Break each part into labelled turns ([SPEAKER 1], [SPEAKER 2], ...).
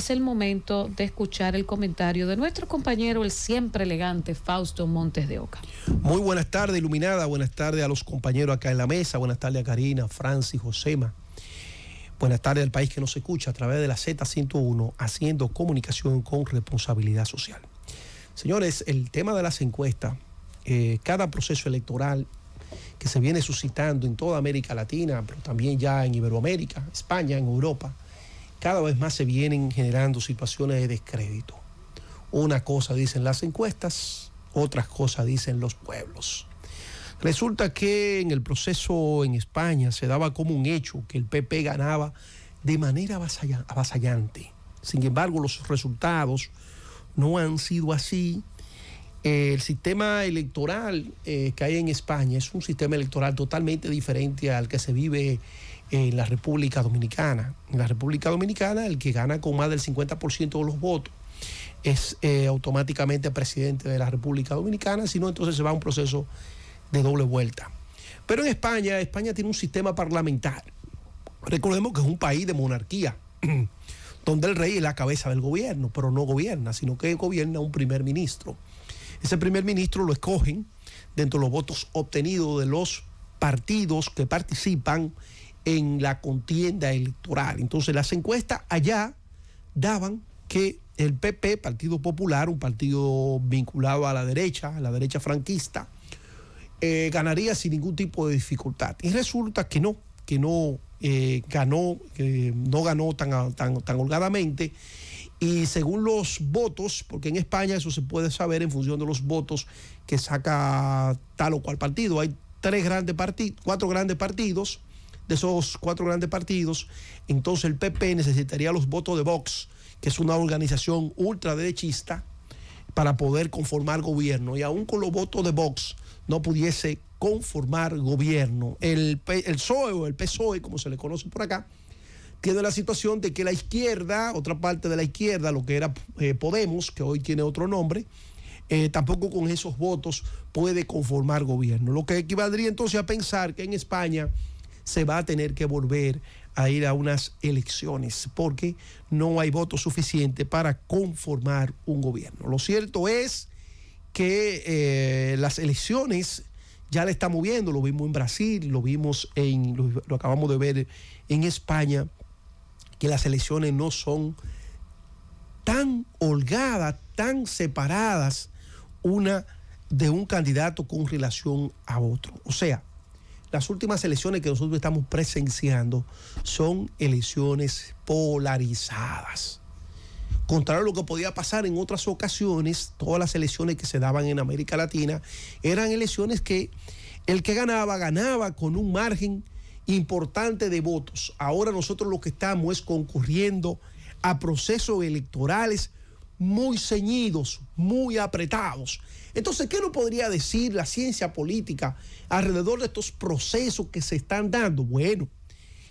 [SPEAKER 1] es el momento de escuchar el comentario de nuestro compañero, el siempre elegante Fausto Montes de Oca. Muy buenas tardes, Iluminada. Buenas tardes a los compañeros acá en la mesa. Buenas tardes a Karina, Francis, Josema. Buenas tardes al país que nos escucha a través de la Z101, haciendo comunicación con responsabilidad social. Señores, el tema de las encuestas, eh, cada proceso electoral que se viene suscitando en toda América Latina, pero también ya en Iberoamérica, España, en Europa, cada vez más se vienen generando situaciones de descrédito. Una cosa dicen las encuestas, otras cosas dicen los pueblos. Resulta que en el proceso en España se daba como un hecho que el PP ganaba de manera avasallante. Sin embargo, los resultados no han sido así. el sistema electoral eh, que hay en España es un sistema electoral totalmente diferente al que se vive en la República Dominicana. En la República Dominicana, el que gana con más del 50% de los votos es eh, automáticamente presidente de la República Dominicana, ...si no entonces se va a un proceso de doble vuelta. Pero en España, España tiene un sistema parlamentar. Recordemos que es un país de monarquía, donde el rey es la cabeza del gobierno, pero no gobierna, sino que gobierna un primer ministro. Ese primer ministro lo escogen dentro de los votos obtenidos de los partidos que participan en la contienda electoral. Entonces las encuestas allá daban que el PP, Partido Popular, un partido vinculado a la derecha, a la derecha franquista, eh, ganaría sin ningún tipo de dificultad. Y resulta que no, que no eh, ganó, no ganó tan, tan, tan holgadamente. Y según los votos, porque en España eso se puede saber en función de los votos que saca tal o cual partido. Hay tres grandes partidos, cuatro grandes partidos de esos cuatro grandes partidos, entonces el PP necesitaría los votos de Vox, que es una organización ultraderechista, para poder conformar gobierno. Y aún con los votos de Vox no pudiese conformar gobierno. El, PSOE o el PSOE, como se le conoce por acá, tiene la situación de que la izquierda, otra parte de la izquierda, lo que era eh, Podemos, que hoy tiene otro nombre, eh, tampoco con esos votos puede conformar gobierno. Lo que equivaldría entonces a pensar que en España se va a tener que volver a ir a unas elecciones porque no hay voto suficiente para conformar un gobierno. Lo cierto es que eh, las elecciones ya le estamos viendo, lo vimos en Brasil, lo vimos en, lo acabamos de ver en España, que las elecciones no son tan holgadas, tan separadas una de un candidato con relación a otro. O sea, las últimas elecciones que nosotros estamos presenciando son elecciones polarizadas. Contrario a lo que podía pasar en otras ocasiones, todas las elecciones que se daban en América Latina eran elecciones que el que ganaba ganaba con un margen importante de votos. Ahora nosotros lo que estamos es concurriendo a procesos electorales muy ceñidos, muy apretados entonces, ¿qué nos podría decir la ciencia política alrededor de estos procesos que se están dando? Bueno,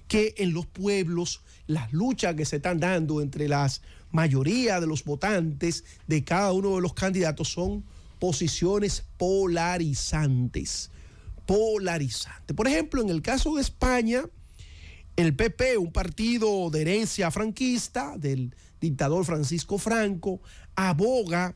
[SPEAKER 1] que en los pueblos las luchas que se están dando entre las mayoría de los votantes de cada uno de los candidatos son posiciones polarizantes. Polarizantes. Por ejemplo, en el caso de España, el PP, un partido de herencia franquista del dictador Francisco Franco, aboga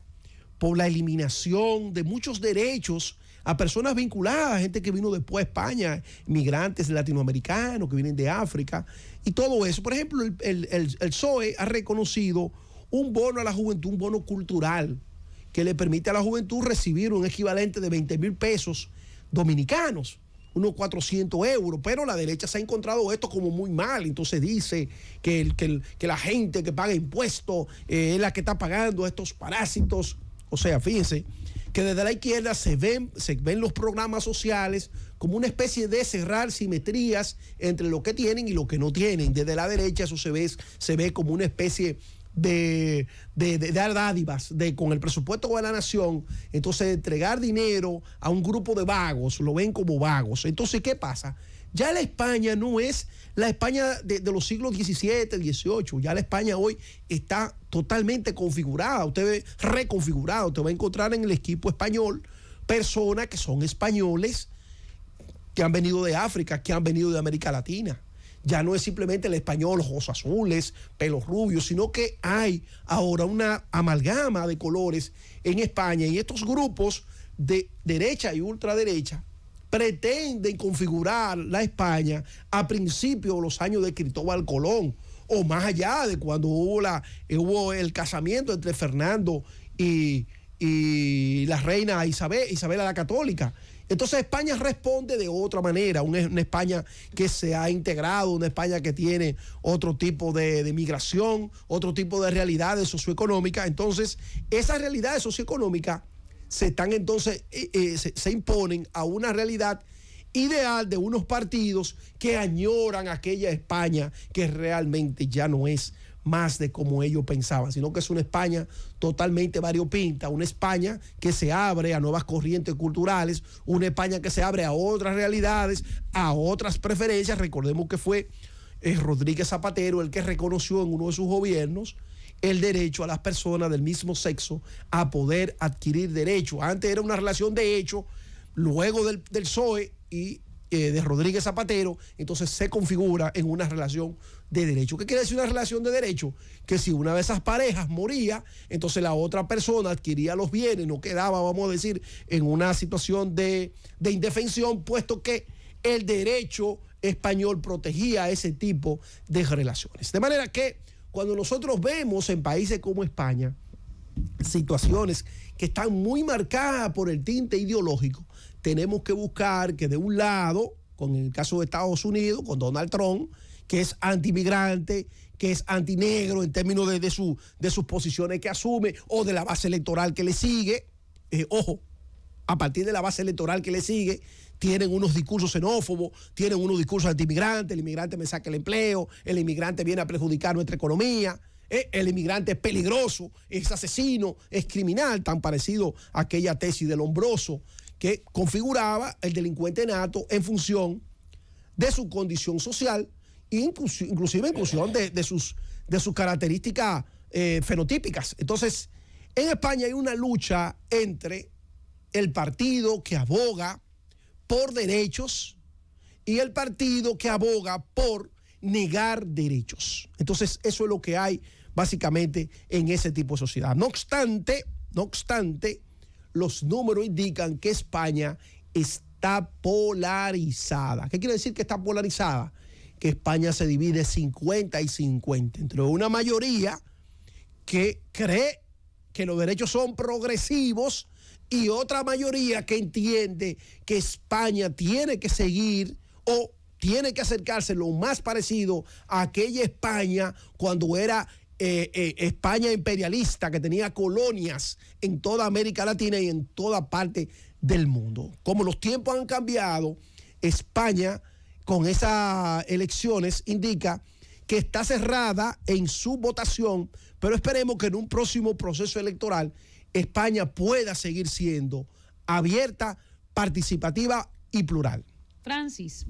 [SPEAKER 1] por la eliminación de muchos derechos a personas vinculadas, gente que vino después de España, migrantes latinoamericanos que vienen de África y todo eso. Por ejemplo, el, el, PSOE ha reconocido un bono a la juventud, un bono cultural, que le permite a la juventud recibir un equivalente de 20 mil pesos dominicanos, unos 400 euros, pero la derecha se ha encontrado esto como muy mal, entonces dice que, el, que, la gente que paga impuestos eh, es la que está pagando estos parásitos o sea, fíjense que desde la izquierda se ven, se ven los programas sociales como una especie de cerrar simetrías entre lo que tienen y lo que no tienen. Desde la derecha eso se ve, se ve como una especie de, dar dádivas de, con el presupuesto de la nación, entonces entregar dinero a un grupo de vagos, lo ven como vagos. Entonces, ¿qué pasa? Ya la España no es la España de, los siglos XVII, XVIII. Ya la España hoy está totalmente configurada. Usted ve reconfigurada. Usted va a encontrar en el equipo español personas que son españoles, que han venido de África, que han venido de América Latina. Ya no es simplemente el español, ojos azules, pelos rubios, sino que hay ahora una amalgama de colores en España y estos grupos de derecha y ultraderecha pretenden configurar la España a principios de los años de Cristóbal Colón o más allá de cuando hubo, eh, el casamiento entre Fernando y, la reina Isabel, Isabela la Católica. Entonces España responde de otra manera, una, España que se ha integrado, una España que tiene otro tipo de migración, otro tipo de realidades socioeconómicas. Entonces, esas realidades socioeconómicas se están entonces, eh, eh, se, imponen a una realidad ideal de unos partidos que añoran aquella España que realmente ya no es más de como ellos pensaban, sino que es una España totalmente variopinta, una España que se abre a nuevas corrientes culturales, una España que se abre a otras realidades, a otras preferencias. Recordemos que fue eh, Rodríguez Zapatero el que reconoció en uno de sus gobiernos el derecho a las personas del mismo sexo a poder adquirir derechos. Antes era una relación de hecho, luego del, del PSOE y eh, de Rodríguez Zapatero, entonces se configura en una relación de derecho. ¿Qué quiere decir una relación de derecho? Que si una de esas parejas moría, entonces la otra persona adquiría los bienes, no quedaba, vamos a decir, en una situación de indefensión, puesto que el derecho español protegía ese tipo de relaciones. De manera que cuando nosotros vemos en países como España situaciones que están muy marcadas por el tinte ideológico, tenemos que buscar que de un lado, con el caso de Estados Unidos, con Donald Trump, que es antimigrante, que es antinegro en términos de, su, de sus posiciones que asume o de la base electoral que le sigue, eh, ojo, a partir de la base electoral que le sigue, tienen unos discursos xenófobos, tienen unos discursos antimigrantes, el inmigrante me saca el empleo, el inmigrante viene a perjudicar nuestra economía, eh, el inmigrante es peligroso, es asesino, es criminal, tan parecido a aquella tesis del hombroso que configuraba el delincuente nato en función de su condición social, inclusive en función de, sus, de sus características eh, fenotípicas. Entonces, en España hay una lucha entre el partido que aboga por derechos y el partido que aboga por negar derechos. Entonces, eso es lo que hay básicamente en ese tipo de sociedad. No obstante, no obstante, los números indican que España está polarizada. ¿Qué quiere decir que está polarizada? Que España se divide 50 y 50, entre una mayoría que cree que los derechos son progresivos y otra mayoría que entiende que España tiene que seguir o tiene que acercarse lo más parecido a aquella España cuando era eh, eh, España imperialista, que tenía colonias en toda América Latina y en toda parte del mundo. Como los tiempos han cambiado, España con esas elecciones indica que está cerrada en su votación, pero esperemos que en un próximo proceso electoral España pueda seguir siendo abierta, participativa y plural. Francis.